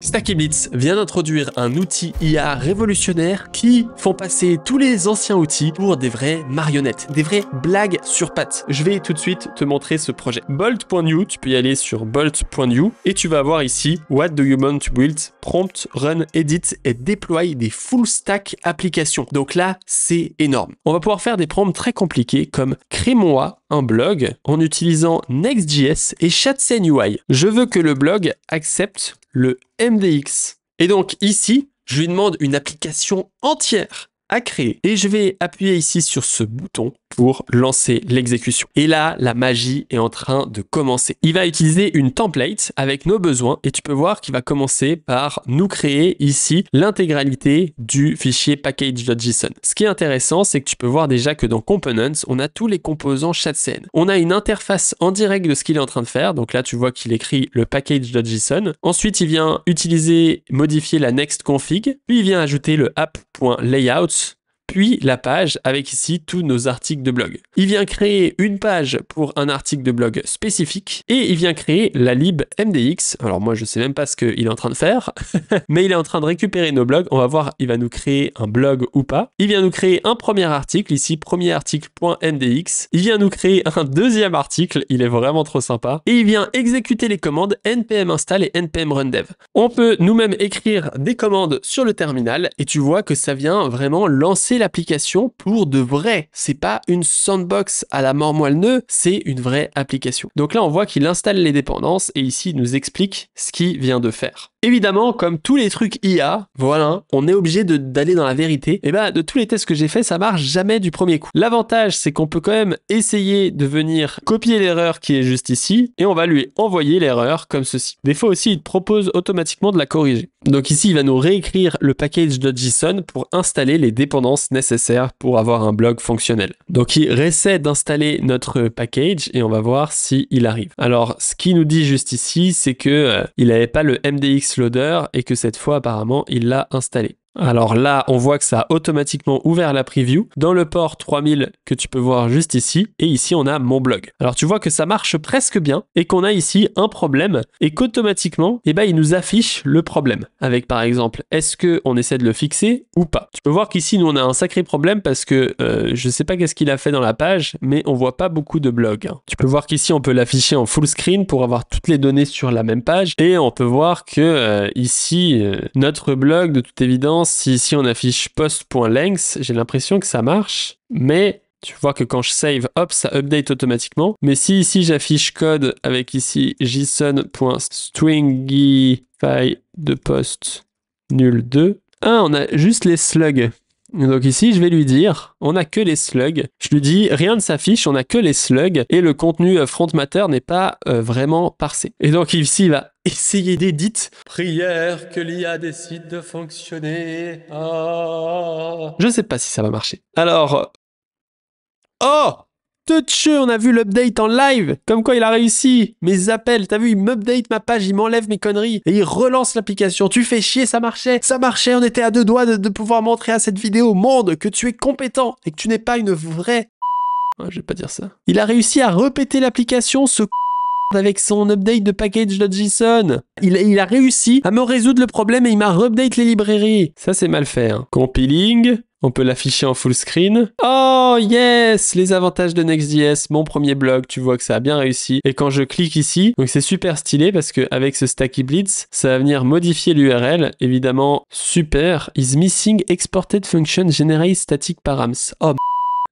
Stacky Blitz vient d'introduire un outil IA révolutionnaire qui font passer tous les anciens outils pour des vraies marionnettes, des vraies blagues sur pattes. Je vais tout de suite te montrer ce projet. Bolt.new, tu peux y aller sur bolt.new et tu vas avoir ici What do you want to build, prompt, run, edit et déploie des full stack applications. Donc là, c'est énorme. On va pouvoir faire des prompts très compliqués comme crée-moi un blog en utilisant Next.js et Chatsen UI. Je veux que le blog accepte le MDX. Et donc ici, je lui demande une application entière à créer. Et je vais appuyer ici sur ce bouton pour lancer l'exécution. Et là, la magie est en train de commencer. Il va utiliser une template avec nos besoins et tu peux voir qu'il va commencer par nous créer ici l'intégralité du fichier package.json. Ce qui est intéressant, c'est que tu peux voir déjà que dans components, on a tous les composants chat scène. On a une interface en direct de ce qu'il est en train de faire. Donc là, tu vois qu'il écrit le package.json. Ensuite, il vient utiliser, modifier la next config. Puis il vient ajouter le app.layout puis la page avec ici tous nos articles de blog. Il vient créer une page pour un article de blog spécifique et il vient créer la lib MDX. Alors moi je sais même pas ce qu'il est en train de faire, mais il est en train de récupérer nos blogs. On va voir, il va nous créer un blog ou pas. Il vient nous créer un premier article ici, premier article.mdx. Il vient nous créer un deuxième article, il est vraiment trop sympa. Et il vient exécuter les commandes npm install et npm run dev. On peut nous-mêmes écrire des commandes sur le terminal et tu vois que ça vient vraiment lancer l'application pour de vrai. C'est pas une sandbox à la mort moelle c'est une vraie application. Donc là, on voit qu'il installe les dépendances et ici, il nous explique ce qu'il vient de faire. Évidemment, comme tous les trucs IA, voilà, on est obligé d'aller dans la vérité. Et bah, de tous les tests que j'ai fait, ça marche jamais du premier coup. L'avantage, c'est qu'on peut quand même essayer de venir copier l'erreur qui est juste ici, et on va lui envoyer l'erreur comme ceci. Des fois aussi, il propose automatiquement de la corriger. Donc ici, il va nous réécrire le package .json pour installer les dépendances nécessaires pour avoir un blog fonctionnel. Donc il essaie d'installer notre package et on va voir si arrive. Alors, ce qu'il nous dit juste ici, c'est que euh, il n'avait pas le MDX et que cette fois apparemment il l'a installé. Alors là, on voit que ça a automatiquement ouvert la preview dans le port 3000 que tu peux voir juste ici. Et ici, on a mon blog. Alors tu vois que ça marche presque bien et qu'on a ici un problème et qu'automatiquement, eh ben, il nous affiche le problème. Avec par exemple, est-ce qu'on essaie de le fixer ou pas Tu peux voir qu'ici, nous, on a un sacré problème parce que euh, je ne sais pas qu'est-ce qu'il a fait dans la page, mais on voit pas beaucoup de blogs. Hein. Tu peux voir qu'ici, on peut l'afficher en full screen pour avoir toutes les données sur la même page. Et on peut voir que euh, ici, euh, notre blog, de toute évidence, si, si on affiche post.length, j'ai l'impression que ça marche, mais tu vois que quand je save, hop, ça update automatiquement. Mais si ici j'affiche code avec ici json.stringify de post nul 2, 1 ah, on a juste les slugs. Donc ici, je vais lui dire, on a que les slugs. Je lui dis, rien ne s'affiche, on a que les slugs, et le contenu euh, frontmatter n'est pas euh, vraiment parsé. Et donc ici, il va essayez des Prière que l'IA décide de fonctionner. Ah. Je sais pas si ça va marcher. Alors. Oh! Touché on a vu l'update en live, comme quoi il a réussi. Mes appels, t'as vu, il m'update ma page, il m'enlève mes conneries et il relance l'application. Tu fais chier, ça marchait, ça marchait, on était à deux doigts de, pouvoir montrer à cette vidéo au monde que tu es compétent et que tu n'es pas une vraie. je vais pas dire ça. Il a réussi à répéter l'application, ce avec son update de package.json. Il, il a réussi à me résoudre le problème et il m'a update les librairies. Ça, c'est mal fait. Hein. Compiling, on peut l'afficher en full screen. Oh yes Les avantages de Next.js, mon premier blog, tu vois que ça a bien réussi. Et quand je clique ici, donc c'est super stylé parce que avec ce Stacky Blitz, ça va venir modifier l'URL. Évidemment, super. Is missing exported function generate static params. Oh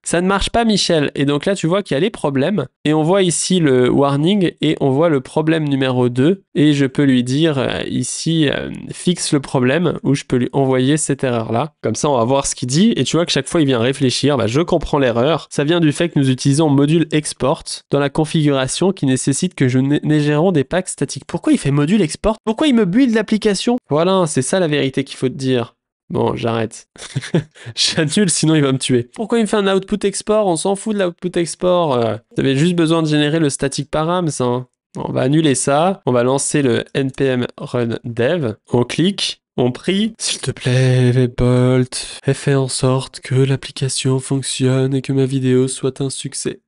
ça ne marche pas, Michel. Et donc là, tu vois qu'il y a les problèmes. Et on voit ici le warning et on voit le problème numéro 2. Et je peux lui dire euh, ici, euh, fixe le problème ou je peux lui envoyer cette erreur-là. Comme ça, on va voir ce qu'il dit. Et tu vois que chaque fois, il vient réfléchir. Bah, je comprends l'erreur. Ça vient du fait que nous utilisons module export dans la configuration qui nécessite que je n'égérons des packs statiques. Pourquoi il fait module export Pourquoi il me build l'application Voilà, c'est ça la vérité qu'il faut te dire. Bon, j'arrête. J'annule, sinon il va me tuer. Pourquoi il me fait un output export On s'en fout de l'output export. tu euh. juste besoin de générer le static params. Hein. On va annuler ça. On va lancer le npm run dev. On clique. On prie, s'il te plaît, Bolt, fais en sorte que l'application fonctionne et que ma vidéo soit un succès.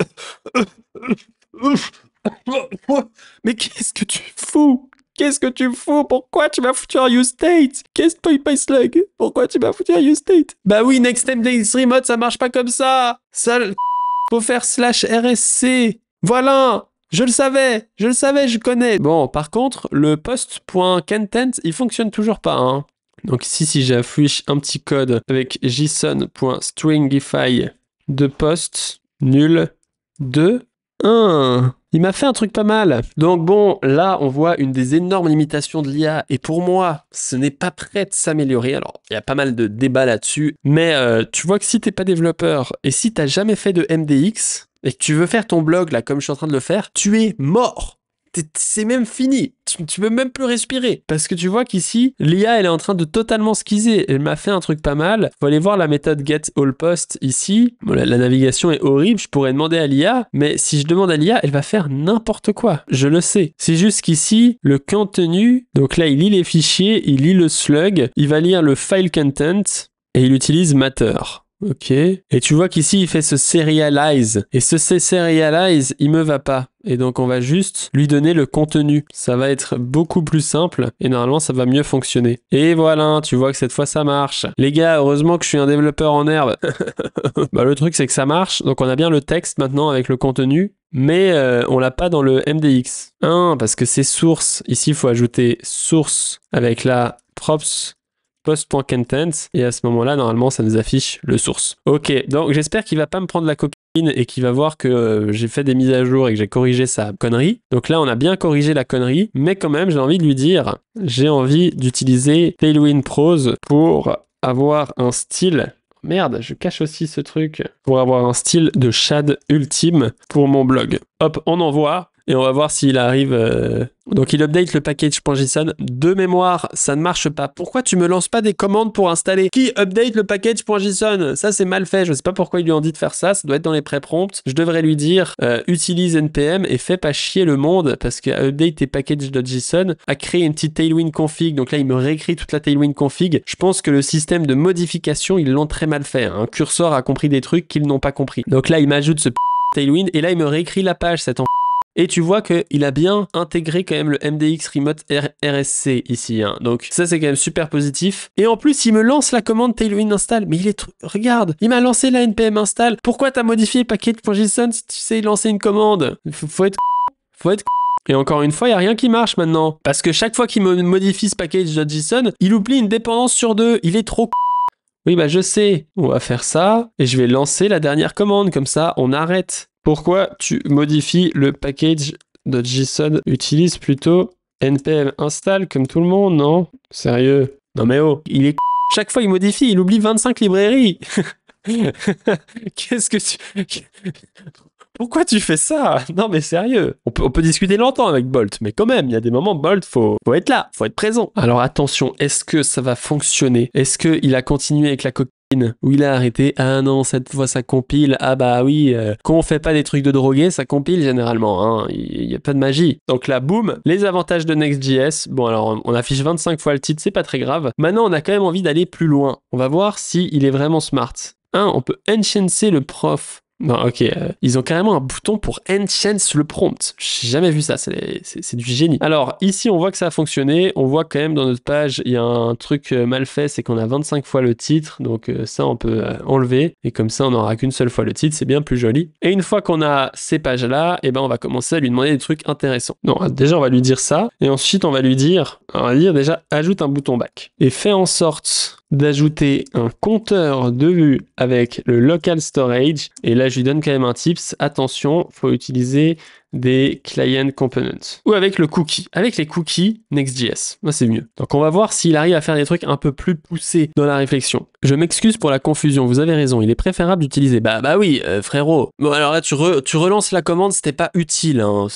Mais qu'est-ce que tu fous Qu'est-ce que tu fous Pourquoi tu m'as foutu un use state Qu'est-ce que tu slug Pourquoi tu m'as foutu à use state Bah oui, Next Time Days Remote, ça marche pas comme ça Sale Faut faire slash RSC Voilà je le savais, je le savais, je connais. Bon, par contre, le post.content, il fonctionne toujours pas. Hein. Donc ici, si j'affiche un petit code avec json.stringify de post nul 2 1 il m'a fait un truc pas mal. Donc bon, là, on voit une des énormes limitations de l'IA. Et pour moi, ce n'est pas prêt de s'améliorer. Alors, il y a pas mal de débats là-dessus. Mais euh, tu vois que si t'es pas développeur et si t'as jamais fait de MDX et que tu veux faire ton blog là comme je suis en train de le faire, tu es mort c'est même fini. Tu, tu, peux même plus respirer. Parce que tu vois qu'ici, l'IA, elle est en train de totalement squiser. Elle m'a fait un truc pas mal. Faut aller voir la méthode get all post ici. la, la, navigation est horrible. Je pourrais demander à l'IA, mais si je demande à l'IA, elle va faire n'importe quoi. Je le sais. C'est juste qu'ici, le contenu, donc là, il lit les fichiers, il lit le slug, il va lire le file content et il utilise matter. Ok. Et tu vois qu'ici, il fait ce serialize. Et ce serialize, il me va pas. Et donc, on va juste lui donner le contenu. Ça va être beaucoup plus simple. Et normalement, ça va mieux fonctionner. Et voilà, tu vois que cette fois, ça marche. Les gars, heureusement que je suis un développeur en herbe. bah, le truc, c'est que ça marche. Donc, on a bien le texte maintenant avec le contenu. Mais euh, on l'a pas dans le MDX. parce que c'est source. Ici, il faut ajouter source avec la props post.contents et à ce moment-là, normalement, ça nous affiche le source. Ok, donc j'espère qu'il va pas me prendre la copine et qu'il va voir que euh, j'ai fait des mises à jour et que j'ai corrigé sa connerie. Donc là, on a bien corrigé la connerie, mais quand même, j'ai envie de lui dire, j'ai envie d'utiliser Tailwind Prose pour avoir un style. Oh, merde, je cache aussi ce truc pour avoir un style de shad ultime pour mon blog. Hop, on envoie et on va voir s'il arrive. Euh, donc il update le package.json. De mémoire, ça ne marche pas. Pourquoi tu me lances pas des commandes pour installer Qui update le package.json Ça c'est mal fait. Je ne sais pas pourquoi ils lui ont dit de faire ça. Ça doit être dans les pré-prompts. Je devrais lui dire euh, utilise npm et fais pas chier le monde parce que update tes package.json a créé une petite tailwind config. Donc là il me réécrit toute la tailwind config. Je pense que le système de modification ils l'ont très mal fait. Hein. Un curseur a compris des trucs qu'ils n'ont pas compris. Donc là il m'ajoute ce tailwind et là il me réécrit la page cet en et tu vois qu'il a bien intégré quand même le MDX Remote RSC ici. Hein. Donc ça c'est quand même super positif. Et en plus il me lance la commande Tailwind install. Mais il est... Regarde, il m'a lancé la npm install. Pourquoi t'as modifié package.json si tu sais lancer une commande Il Faut être... Faut être... Et encore une fois, il n'y a rien qui marche maintenant. Parce que chaque fois qu'il modifie ce package.json, il oublie une dépendance sur deux. Il est trop Oui, bah je sais. On va faire ça. Et je vais lancer la dernière commande. Comme ça, on arrête. Pourquoi tu modifies le package de JSON Utilise plutôt npm install comme tout le monde, non Sérieux Non mais oh, il est... Chaque fois il modifie, il oublie 25 librairies Qu'est-ce que tu... Pourquoi tu fais ça Non mais sérieux. On peut, discuter longtemps avec Bolt, mais quand même, il y a des moments, Bolt, faut, faut être là, faut être présent. Alors attention, est-ce que ça va fonctionner Est-ce que il a continué avec la, co où il a arrêté. Ah non, cette fois ça compile. Ah bah oui, euh, quand on fait pas des trucs de drogué, ça compile généralement. Hein. Il a pas de magie. Donc là, boum, les avantages de Next.js. Bon, alors on affiche 25 fois le titre, c'est pas très grave. Maintenant, on a quand même envie d'aller plus loin. On va voir si il est vraiment smart. 1. On peut enchancer le prof non, ok. Euh, ils ont carrément un bouton pour enchance le prompt. J'ai jamais vu ça. C'est du génie. Alors, ici, on voit que ça a fonctionné. On voit quand même dans notre page, il y a un truc euh, mal fait, c'est qu'on a 25 fois le titre. Donc, euh, ça, on peut enlever. Et comme ça, on n'aura qu'une seule fois le titre. C'est bien plus joli. Et une fois qu'on a ces pages-là, eh ben, on va commencer à lui demander des trucs intéressants. Non, hein, déjà, on va lui dire ça. Et ensuite, on va lui dire, on va dire déjà, ajoute un bouton back. Et fais en sorte d'ajouter un compteur de vue avec le local storage. Et là, je lui donne quand même un tips. Attention, faut utiliser des client components ou avec le cookie. Avec les cookies Next.js, moi c'est mieux. Donc on va voir s'il arrive à faire des trucs un peu plus poussés dans la réflexion. Je m'excuse pour la confusion, vous avez raison, il est préférable d'utiliser. Bah bah oui, euh, frérot. Bon alors là tu, tu relances la commande, c'était pas utile. Hein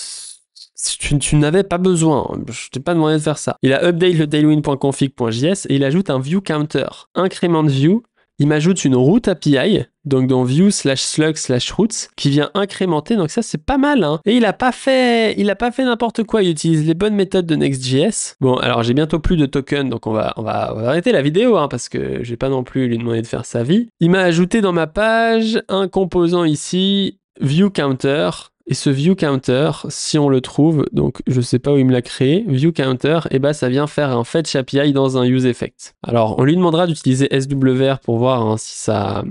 tu, n'avais pas besoin, je t'ai pas demandé de faire ça. Il a update le tailwind.config.js et il ajoute un view counter, incrément view. Il m'ajoute une route API, donc dans view slash slug slash roots, qui vient incrémenter, donc ça c'est pas mal. Hein. Et il a pas fait, il a pas fait n'importe quoi, il utilise les bonnes méthodes de Next.js. Bon, alors j'ai bientôt plus de tokens, donc on va, on va, arrêter la vidéo, hein, parce que j'ai pas non plus lui demandé de faire sa vie. Il m'a ajouté dans ma page un composant ici, view counter, et ce view counter, si on le trouve, donc je sais pas où il me l'a créé, view counter, et eh bah ben, ça vient faire un fetch API dans un use effect. Alors on lui demandera d'utiliser SWR pour voir hein, si ça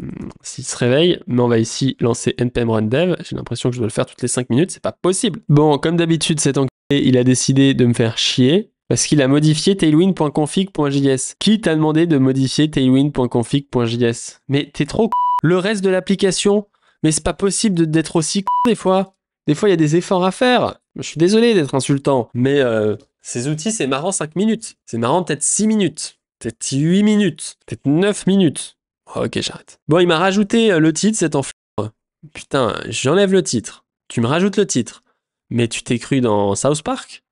se réveille, mais on va ici lancer npm run dev. J'ai l'impression que je dois le faire toutes les 5 minutes, c'est pas possible. Bon, comme d'habitude, cet enquête, il a décidé de me faire chier parce qu'il a modifié tailwind.config.js. Qui t'a demandé de modifier tailwind.config.js Mais t'es trop Le reste de l'application, mais c'est pas possible d'être aussi des fois. Des fois, il y a des efforts à faire. Je suis désolé d'être insultant, mais euh, ces outils, c'est marrant 5 minutes. C'est marrant peut-être 6 minutes, peut-être 8 minutes, peut-être 9 minutes. Oh, ok, j'arrête. Bon, il m'a rajouté euh, le titre, cet enfant. Putain, j'enlève le titre. Tu me rajoutes le titre. Mais tu t'es cru dans South Park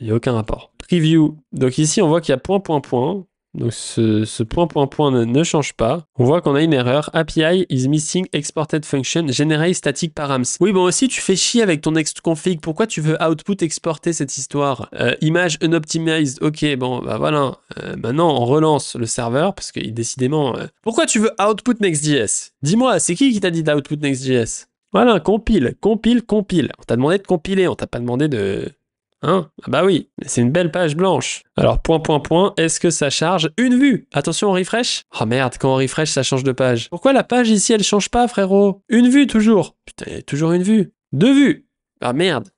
Il n'y a aucun rapport. Preview. Donc ici, on voit qu'il y a point, point, point. Donc ce, point, point, point ne, change pas. On voit qu'on a une erreur. API is missing exported function generate static params. Oui, bon aussi, tu fais chier avec ton config. Pourquoi tu veux output exporter cette histoire euh, Image unoptimized. Ok, bon, bah voilà. Euh, maintenant, on relance le serveur parce que décidément... Euh, pourquoi tu veux output next.js Dis-moi, c'est qui qui t'a dit d'output next.js voilà, compile, compile, compile. On t'a demandé de compiler, on t'a pas demandé de, Hein ah Bah oui, c'est une belle page blanche. Alors, point, point, point, est-ce que ça charge une vue Attention, on refresh Oh merde, quand on refresh, ça change de page. Pourquoi la page ici, elle change pas, frérot Une vue, toujours Putain, toujours une vue. Deux vues Ah merde,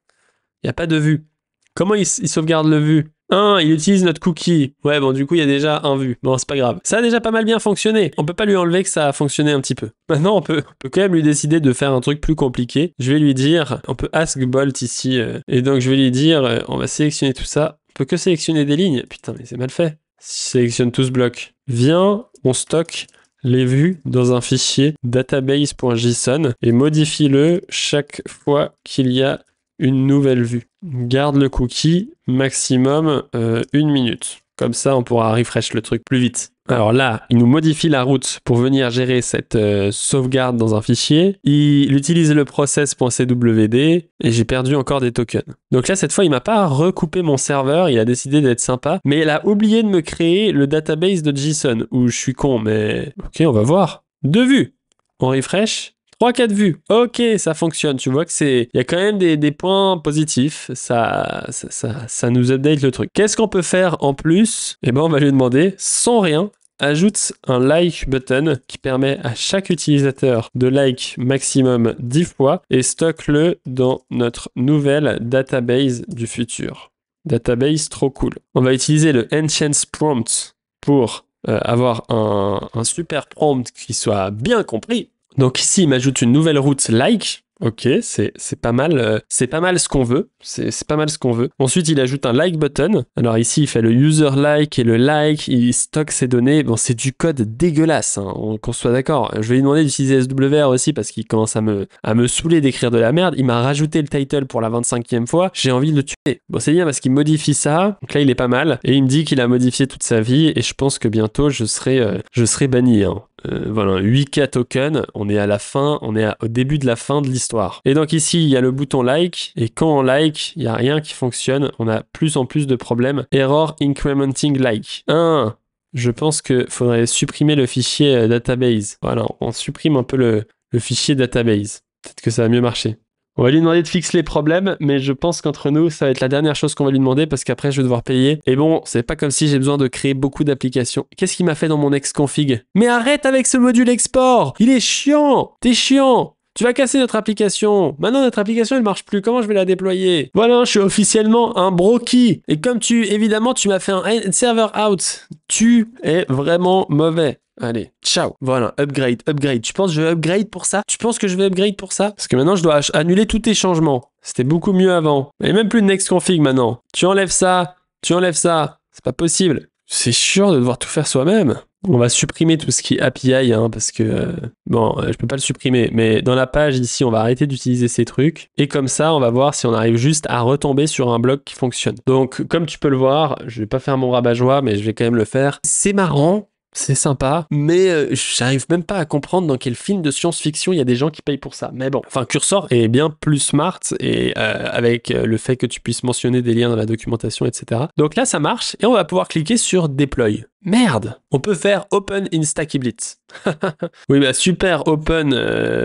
il a pas de vue. Comment ils il sauvegarde le vue 1, il utilise notre cookie. Ouais, bon, du coup, il y a déjà un vu. Bon, c'est pas grave. Ça a déjà pas mal bien fonctionné. On peut pas lui enlever que ça a fonctionné un petit peu. Maintenant, on peut, quand même lui décider de faire un truc plus compliqué. Je vais lui dire, on peut ask bolt ici. Euh, et donc, je vais lui dire, euh, on va sélectionner tout ça. On peut que sélectionner des lignes. Putain, mais c'est mal fait. Sélectionne tout ce bloc. Viens, on stocke les vues dans un fichier database.json et modifie-le chaque fois qu'il y a une nouvelle vue. Garde le cookie maximum euh, une minute. Comme ça, on pourra refresh le truc plus vite. Alors là, il nous modifie la route pour venir gérer cette euh, sauvegarde dans un fichier. Il utilise le process.cwd et j'ai perdu encore des tokens. Donc là, cette fois, il m'a pas recoupé mon serveur. Il a décidé d'être sympa, mais il a oublié de me créer le database de JSON. Où je suis con, mais ok, on va voir. Deux vues. On refresh 3-4 vues. Ok, ça fonctionne. Tu vois que c'est. Il y a quand même des, points positifs. Ça, ça, ça, nous update le truc. Qu'est-ce qu'on peut faire en plus Eh ben, on va lui demander sans rien ajoute un like button qui permet à chaque utilisateur de like maximum 10 fois et stocke-le dans notre nouvelle database du futur. Database trop cool. On va utiliser le Enchance Prompt pour euh, avoir un, super prompt qui soit bien compris donc ici, il m'ajoute une nouvelle route like Ok, c'est pas mal. Euh, c'est pas mal ce qu'on veut. C'est pas mal ce qu'on veut. Ensuite, il ajoute un like button. Alors ici, il fait le user like et le like. Il stocke ses données. Bon, c'est du code dégueulasse. Hein, qu'on soit d'accord. Je vais lui demander d'utiliser SWR aussi parce qu'il commence à me à me saouler d'écrire de la merde. Il m'a rajouté le title pour la 25e fois. J'ai envie de le tuer. Bon, c'est bien parce qu'il modifie ça. Donc là, il est pas mal. Et il me dit qu'il a modifié toute sa vie. Et je pense que bientôt, je serai euh, je serai banni. Hein. Euh, voilà, 8K token. On est à la fin. On est au début de la fin de l'histoire et donc ici, il y a le bouton like, et quand on like, il n'y a rien qui fonctionne, on a plus en plus de problèmes. Error incrementing like. 1. Je pense qu'il faudrait supprimer le fichier euh, database. Voilà, on supprime un peu le, le fichier database. Peut-être que ça va mieux marcher. On va lui demander de fixer les problèmes, mais je pense qu'entre nous, ça va être la dernière chose qu'on va lui demander parce qu'après, je vais devoir payer. Et bon, c'est pas comme si j'ai besoin de créer beaucoup d'applications. Qu'est-ce qu'il m'a fait dans mon ex-config Mais arrête avec ce module export Il est chiant T'es chiant tu vas casser notre application. Maintenant, notre application, elle marche plus. Comment je vais la déployer Voilà, je suis officiellement un broki. Et comme tu, évidemment, tu m'as fait un server out. Tu es vraiment mauvais. Allez, ciao. Voilà, upgrade, upgrade. Tu penses que je vais upgrade pour ça Tu penses que je vais upgrade pour ça Parce que maintenant, je dois annuler tous tes changements. C'était beaucoup mieux avant. Et même plus de next config maintenant. Tu enlèves ça, tu enlèves ça. C'est pas possible. C'est sûr de devoir tout faire soi-même on va supprimer tout ce qui est API, hein, parce que, euh, bon, euh, je peux pas le supprimer, mais dans la page ici, on va arrêter d'utiliser ces trucs, et comme ça, on va voir si on arrive juste à retomber sur un bloc qui fonctionne. Donc, comme tu peux le voir, je vais pas faire mon rabat-joie, mais je vais quand même le faire. C'est marrant, c'est sympa, mais euh, j'arrive même pas à comprendre dans quel film de science-fiction il y a des gens qui payent pour ça. Mais bon, enfin, Cursor est bien plus smart et euh, avec euh, le fait que tu puisses mentionner des liens dans la documentation, etc. Donc là, ça marche et on va pouvoir cliquer sur Deploy. Merde, on peut faire Open Insta Blitz. oui, bah super Open.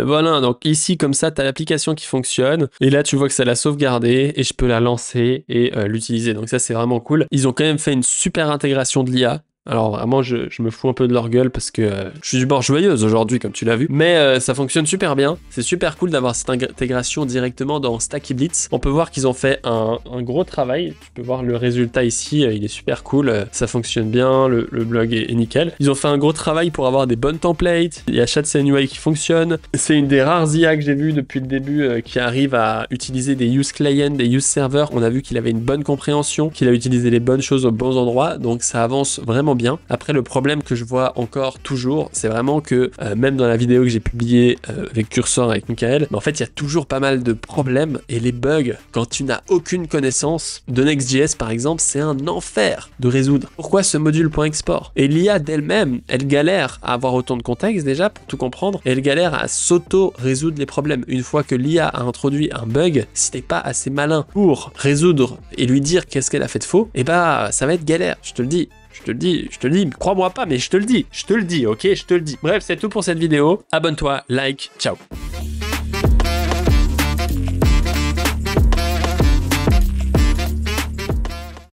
voilà, donc ici comme ça, tu as l'application qui fonctionne et là tu vois que ça l'a sauvegardé et je peux la lancer et l'utiliser. Donc ça c'est vraiment cool. Ils ont quand même fait une super intégration de l'IA alors vraiment, je, je, me fous un peu de leur gueule parce que euh, je suis du bord joyeuse aujourd'hui, comme tu l'as vu. Mais euh, ça fonctionne super bien. C'est super cool d'avoir cette intégration directement dans Stacky Blitz. On peut voir qu'ils ont fait un, un, gros travail. Tu peux voir le résultat ici, euh, il est super cool. ça fonctionne bien, le, le blog est, nickel. Ils ont fait un gros travail pour avoir des bonnes templates. Il y a ChatCNUI qui fonctionne. C'est une des rares IA que j'ai vu depuis le début qui arrive à utiliser des use client, des use server, On a vu qu'il avait une bonne compréhension, qu'il a utilisé les bonnes choses aux bons endroits. Donc ça avance vraiment bien. Après, le problème que je vois encore toujours, c'est vraiment que euh, même dans la vidéo que j'ai publiée euh, avec Cursor, avec Michael, en fait, il y a toujours pas mal de problèmes et les bugs, quand tu n'as aucune connaissance de Next.js par exemple, c'est un enfer de résoudre. Pourquoi ce module.export Et l'IA d'elle-même, elle galère à avoir autant de contexte déjà pour tout comprendre et elle galère à s'auto-résoudre les problèmes. Une fois que l'IA a introduit un bug, si t'es pas assez malin pour résoudre et lui dire qu'est-ce qu'elle a fait de faux, et eh bah ça va être galère, je te le dis. Je te le dis, je te le dis, crois-moi pas, mais je te le dis, je te le dis, ok, je te le dis. Bref, c'est tout pour cette vidéo. Abonne-toi, like, ciao.